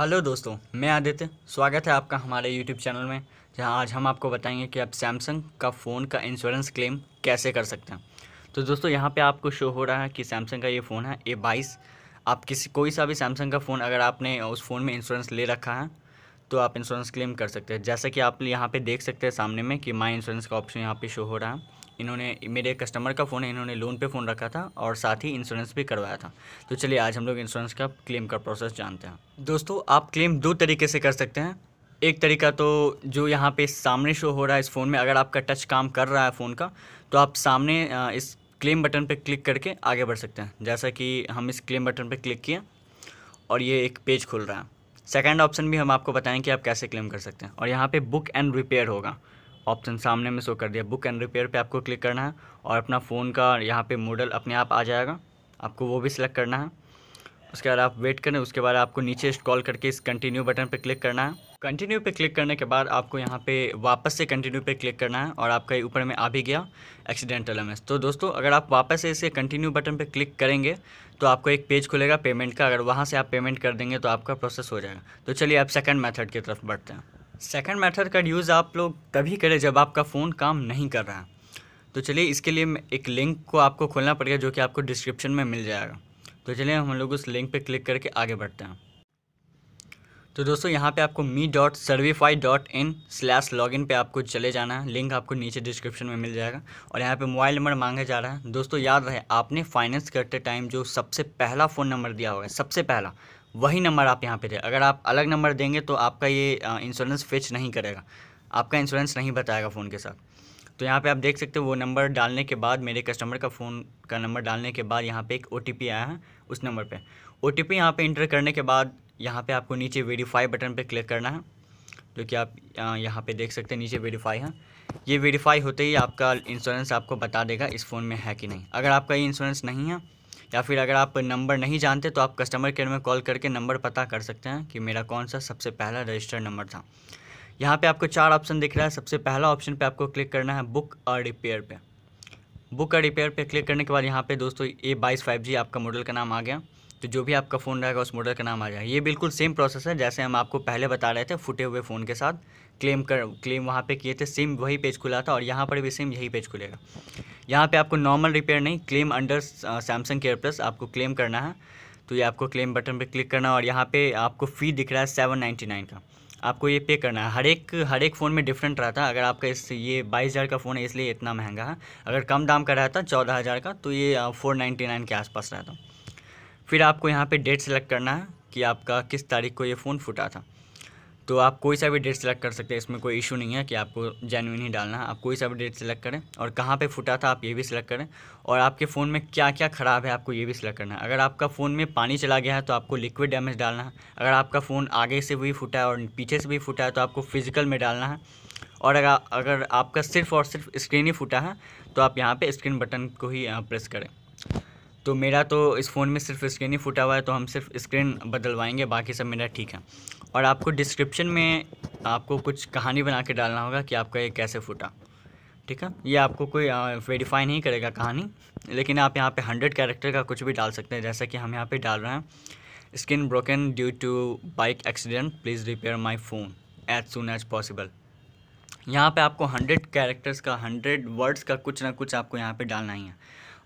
hello दोस्तों मैं आदित्य स्वागत है आपका हमारे यूट्यूब चैनल में जहां आज हम आपको बताएंगे कि आप सैमसंग का फ़ोन का इंश्योरेंस क्लेम कैसे कर सकते हैं तो दोस्तों यहां पे आपको शो हो रहा है कि सैमसंग का ये फ़ोन है ए बाईस आप किसी कोई सा भी सैमसंग का फ़ोन अगर आपने उस फ़ोन में इंश्योरेंस ले रखा है तो आप इंश्योरेंस क्लेम कर सकते हैं जैसा कि आप यहाँ पर देख सकते हैं सामने में कि माई इंश्योरेंस का ऑप्शन यहाँ पर शो हो रहा है इन्होंने मेरे कस्टमर का फ़ोन है इन्होंने लोन पे फ़ोन रखा था और साथ ही इंश्योरेंस भी करवाया था तो चलिए आज हम लोग इंश्योरेंस का क्लेम का प्रोसेस जानते हैं दोस्तों आप क्लेम दो तरीके से कर सकते हैं एक तरीका तो जो यहाँ पे सामने शो हो रहा है इस फ़ोन में अगर आपका टच काम कर रहा है फ़ोन का तो आप सामने इस क्लेम बटन पर क्लिक करके आगे बढ़ सकते हैं जैसा कि हम इस क्लेम बटन पर क्लिक किए और ये एक पेज खुल रहा है सेकेंड ऑप्शन भी हम आपको बताएँ कि आप कैसे क्लेम कर सकते हैं और यहाँ पर बुक एंड रिपेयर होगा ऑप्शन सामने में शो कर दिया बुक एंड रिपेयर पे आपको क्लिक करना है और अपना फ़ोन का यहाँ पे मॉडल अपने आप आ जाएगा आपको वो भी सिलेक्ट करना है उसके बाद आप वेट करें उसके बाद आपको नीचे स्क्रॉल करके इस कंटिन्यू बटन पे क्लिक करना है कंटिन्यू पे क्लिक करने के बाद आपको यहाँ पे वापस से कंटिन्यू पे क्लिक करना है और आपका ऊपर में आ भी गया एक्सीडेंटल एम तो दोस्तों अगर आप वापस से इसे कंटिन्यू बटन पे क्लिक करेंगे तो आपको एक पेज खुलेगा पेमेंट का अगर वहाँ से आप पेमेंट कर देंगे तो आपका प्रोसेस हो जाएगा तो चलिए आप सेकेंड मैथड की तरफ बढ़ते हैं सेकंड मेथड का यूज़ आप लोग तभी करें जब आपका फ़ोन काम नहीं कर रहा तो चलिए इसके लिए एक लिंक को आपको खोलना पड़ेगा जो कि आपको डिस्क्रिप्शन में मिल जाएगा तो चलिए हम लोग उस लिंक पर क्लिक करके आगे बढ़ते हैं तो दोस्तों यहाँ पे आपको me dot Servify dot in slash log in पर आपको चले जाना है लिंक आपको नीचे डिस्क्रिप्शन में मिल जाएगा और यहाँ पे मोबाइल नंबर मांगा जा रहा है दोस्तों याद रहे आपने फाइनेंस करते टाइम जो सबसे पहला फ़ोन नंबर दिया होगा सबसे पहला वही नंबर आप यहाँ पे दें अगर आप अलग नंबर देंगे तो आपका ये इंश्योरेंस फिच नहीं करेगा आपका इंश्योरेंस नहीं बताएगा फ़ोन के साथ तो यहाँ पे आप देख सकते हो वो नंबर डालने के बाद मेरे कस्टमर का फ़ोन का नंबर डालने के बाद यहाँ पे एक ओ आया है उस नंबर पे ओ टी पी यहाँ पर इंटर करने के बाद यहाँ पे आपको नीचे वेरीफाई बटन पे क्लिक करना है जो कि आप यहाँ पे देख सकते हैं नीचे वेरीफाई है ये वेरीफाई होते ही आपका इंश्योरेंस आपको बता देगा इस फ़ोन में है कि नहीं अगर आपका ये इंश्योरेंस नहीं है या फिर अगर आप नंबर नहीं जानते तो आप कस्टमर केयर में कॉल करके नंबर पता कर सकते हैं कि मेरा कौन सा सबसे पहला रजिस्टर्ड नंबर था यहाँ पे आपको चार ऑप्शन दिख रहा है सबसे पहला ऑप्शन पे आपको क्लिक करना है बुक और रिपेयर पे बुक और रिपेयर पे क्लिक करने के बाद यहाँ पे दोस्तों ए बाईस फाइव जी आपका मॉडल का नाम आ गया तो जो भी आपका फ़ोन रहेगा उस मॉडल का नाम आ जाएगा ये बिल्कुल सेम प्रोसेस है जैसे हम आपको पहले बता रहे थे फूटे हुए फ़ोन के साथ क्लेम कर क्लेम वहाँ पर किए थे सेम वही पेज खुला था और यहाँ पर भी सेम यही पेज खुलेगा यहाँ पे आपको नॉर्मल रिपेयर नहीं claim under Samsung care plus आपको क्लेम करना है तो ये आपको क्लेम बटन पे क्लिक करना है और यहाँ पे आपको फ़ी दिख रहा है सेवन नाइन्टी नाइन का आपको ये पे करना है हर एक हर एक फ़ोन में डिफरेंट रहता है अगर आपका इस ये बाईस हज़ार का फ़ोन है इसलिए इतना महंगा है अगर कम दाम का रहता चौदह हज़ार का तो ये फोर नाइन्टी नाइन के आसपास रहता फिर आपको यहाँ पर डेट सेलेक्ट करना है कि आपका किस तारीख को ये फ़ोन फूटा था तो आप कोई सा भी डेट सेलेक्ट कर सकते हैं इसमें कोई इशू नहीं है कि आपको जेनविन ही डालना है आप कोई सा भी डेट सेलेक्ट करें और कहाँ पे फूटा था आप ये भी सिलेक्ट करें और आपके फ़ोन में क्या क्या ख़राब है आपको ये भी सिलेक्ट करना है अगर आपका फ़ोन में पानी चला गया है तो आपको लिक्विड डैमेज डालना है अगर आपका फ़ोन आगे से भी फूटा है और पीछे से भी फूटा है तो आपको फिजिकल में डालना है और अगर अगर आपका सिर्फ और सिर्फ स्क्रीन ही फूटा है तो आप यहाँ पर स्क्रीन बटन को ही प्रेस करें तो मेरा तो इस फ़ोन में सिर्फ स्क्रीन ही फूटा हुआ है तो हम सिर्फ स्क्रीन बदलवाएंगे बाकी सब मेरा ठीक है और आपको डिस्क्रिप्शन में आपको कुछ कहानी बना के डालना होगा कि आपका ये कैसे फूटा ठीक है ये आपको कोई वेरीफाई नहीं करेगा कहानी लेकिन आप यहाँ पे हंड्रेड कैरेक्टर का कुछ भी डाल सकते हैं जैसा कि हम यहाँ पे डाल रहे हैं skin broken due to bike accident please repair my phone as soon as possible यहाँ पे आपको हंड्रेड कैरेक्टर्स का हंड्रेड वर्ड्स का कुछ ना कुछ आपको यहाँ पे डालना ही है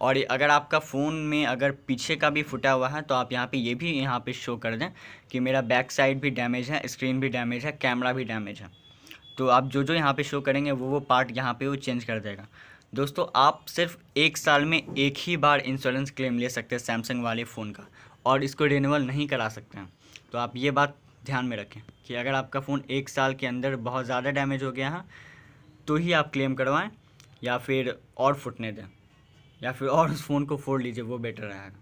और अगर आपका फ़ोन में अगर पीछे का भी फुटा हुआ है तो आप यहाँ पे ये भी यहाँ पे शो कर दें कि मेरा बैक साइड भी डैमेज है स्क्रीन भी डैमेज है कैमरा भी डैमेज है तो आप जो जो यहाँ पे शो करेंगे वो वो पार्ट यहाँ पे वो चेंज कर देगा दोस्तों आप सिर्फ एक साल में एक ही बार इंश्योरेंस क्लेम ले सकते हैं सैमसंग वाले फ़ोन का और इसको रिन्यूअल नहीं करा सकते हैं तो आप ये बात ध्यान में रखें कि अगर आपका फ़ोन एक साल के अंदर बहुत ज़्यादा डैमेज हो गया है तो ही आप क्लेम करवाएँ या फिर और फुटने दें या फिर और उस फ़ोन को फोड़ लीजिए वो बेटर रहेगा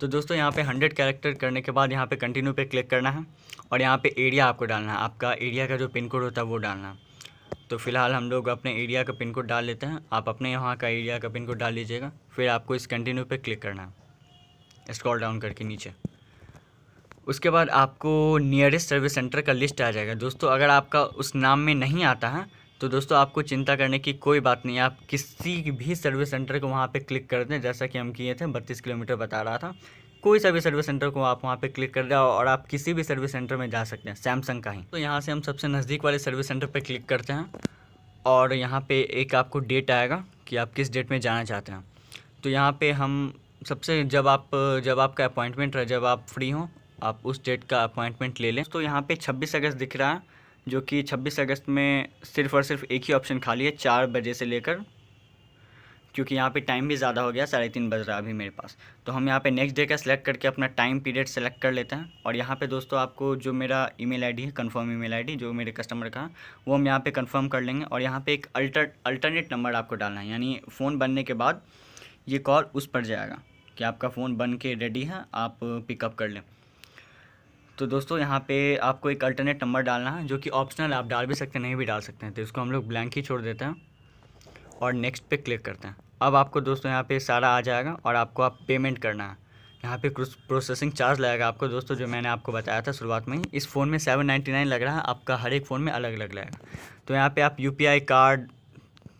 तो दोस्तों यहाँ पे हंड्रेड कैरेक्टर करने के बाद यहाँ पे कंटिन्यू पे क्लिक करना है और यहाँ पे एरिया आपको डालना है आपका एरिया का जो पिन कोड होता है वो डालना है तो फिलहाल हम लोग अपने एरिया का पिन कोड डाल लेते हैं आप अपने यहाँ का एरिया का पिन कोड डाल लीजिएगा फिर आपको इस कंटिन्यू पर क्लिक करना है स्क्रॉल डाउन करके नीचे उसके बाद आपको नियरेस्ट सर्विस सेंटर का लिस्ट आ जाएगा दोस्तों अगर आपका उस नाम में नहीं आता है तो दोस्तों आपको चिंता करने की कोई बात नहीं है आप किसी भी सर्विस सेंटर को वहाँ पे क्लिक कर दें जैसा कि हम किए थे बत्तीस किलोमीटर बता रहा था कोई सा भी सर्विस सेंटर को आप वहाँ पे क्लिक कर दें और आप किसी भी सर्विस सेंटर में जा सकते हैं सैमसंग का ही तो यहाँ से हम सबसे नज़दीक वाले सर्विस सेंटर पर क्लिक करते हैं और यहाँ पर एक आपको डेट आएगा कि आप किस डेट में जाना चाहते हैं तो यहाँ पर हम सबसे जब आप जब आपका अपॉइंटमेंट रहे जब आप फ्री हों आप उस डेट का अपॉइंटमेंट ले लें तो यहाँ पर छब्बीस अगस्त दिख रहा है जो कि 26 अगस्त में सिर्फ़ और सिर्फ एक ही ऑप्शन खाली है चार बजे से लेकर क्योंकि यहाँ पे टाइम भी ज़्यादा हो गया साढ़े तीन बज रहा है अभी मेरे पास तो हम यहाँ पे नेक्स्ट डे का सिलेक्ट करके अपना टाइम पीरियड सेलेक्ट कर लेते हैं और यहाँ पे दोस्तों आपको जो मेरा ईमेल आईडी है कंफर्म ईमेल आईडी जो मेरे कस्टमर का वो हम यहाँ पे कंफर्म कर लेंगे और यहाँ पर एक अल्टर अल्टरनेट नंबर आपको डालना है यानी फ़ोन बनने के बाद ये कॉल उस पर जाएगा कि आपका फ़ोन बन के रेडी है आप पिकअप कर लें तो दोस्तों यहाँ पे आपको एक अल्टरनेट नंबर डालना है जो कि ऑप्शनल आप डाल भी सकते हैं नहीं भी डाल सकते हैं तो इसको हम लोग ब्लैंक ही छोड़ देते हैं और नेक्स्ट पे क्लिक करते हैं अब आपको दोस्तों यहाँ पे सारा आ जाएगा और आपको आप पेमेंट करना है यहाँ पे प्रोसेसिंग चार्ज लगेगा आपको दोस्तों जो मैंने आपको बताया था शुरुआत में ही इस फ़ोन में सेवन नाइन्टी नाइन लग रहा है आपका हर एक फ़ोन में अलग अलग लगेगा तो यहाँ पर आप यू कार्ड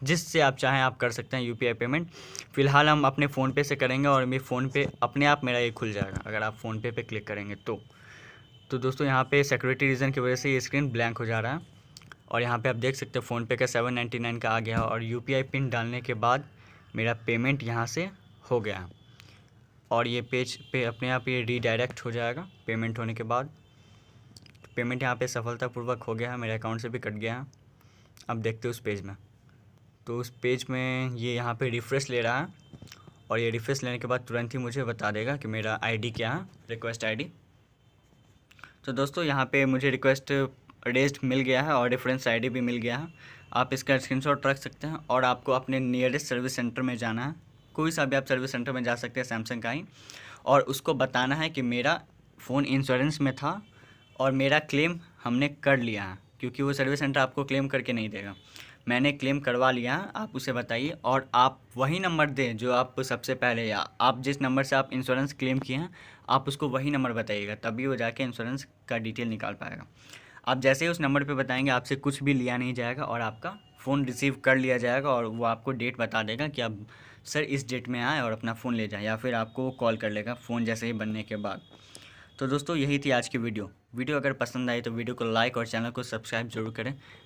जिससे आप चाहें आप कर सकते हैं यू पेमेंट फ़िलहाल हम अपने फ़ोनपे से करेंगे और मेरे फ़ोनपे अपने आप मेरा ये खुल जाएगा अगर आप फ़ोनपे पर क्लिक करेंगे तो तो दोस्तों यहाँ पे सिक्योरिटी रीज़न की वजह से ये स्क्रीन ब्लैंक हो जा रहा है और यहाँ पे आप देख सकते हो फ़ोनपे का सेवन नाइन्टी नाइन का आ गया और यू पी आई पिन डालने के बाद मेरा पेमेंट यहाँ से हो गया और ये पेज पे अपने आप ये रीडायरेक्ट हो जाएगा पेमेंट होने के बाद पेमेंट तो यहाँ पे सफलतापूर्वक हो गया है मेरे अकाउंट से भी कट गया है अब देखते हो उस पेज में तो उस पेज में ये यहाँ पर रिफ़्रेश ले रहा है और ये रिफ़्रेश लेने के बाद तुरंत ही मुझे बता देगा कि मेरा आईडी क्या है रिक्वेस्ट आईडी तो दोस्तों यहाँ पे मुझे रिक्वेस्ट अडेस्ट uh, मिल गया है और रेफरेंस आईडी भी मिल गया है आप इसका स्क्रीनशॉट रख सकते हैं और आपको अपने नियरेस्ट सर्विस सेंटर में जाना है कोई सा भी आप सर्विस सेंटर में जा सकते हैं सैमसंग का ही और उसको बताना है कि मेरा फ़ोन इंश्योरेंस में था और मेरा क्लेम हमने कर लिया है क्योंकि वो सर्विस सेंटर आपको क्लेम करके नहीं देगा मैंने क्लेम करवा लिया आप उसे बताइए और आप वही नंबर दें जो आप सबसे पहले या आप जिस नंबर से आप इंश्योरेंस क्लेम किए हैं आप उसको वही नंबर बताइएगा तभी वो जाके इंश्योरेंस का डिटेल निकाल पाएगा आप जैसे ही उस नंबर पे बताएंगे आपसे कुछ भी लिया नहीं जाएगा और आपका फ़ोन रिसीव कर लिया जाएगा और वो आपको डेट बता देगा कि आप सर इस डेट में आए और अपना फ़ोन ले जाए या फिर आपको कॉल कर लेगा फ़ोन जैसे ही बनने के बाद तो दोस्तों यही थी आज की वीडियो वीडियो अगर पसंद आई तो वीडियो को लाइक और चैनल को सब्सक्राइब जरूर करें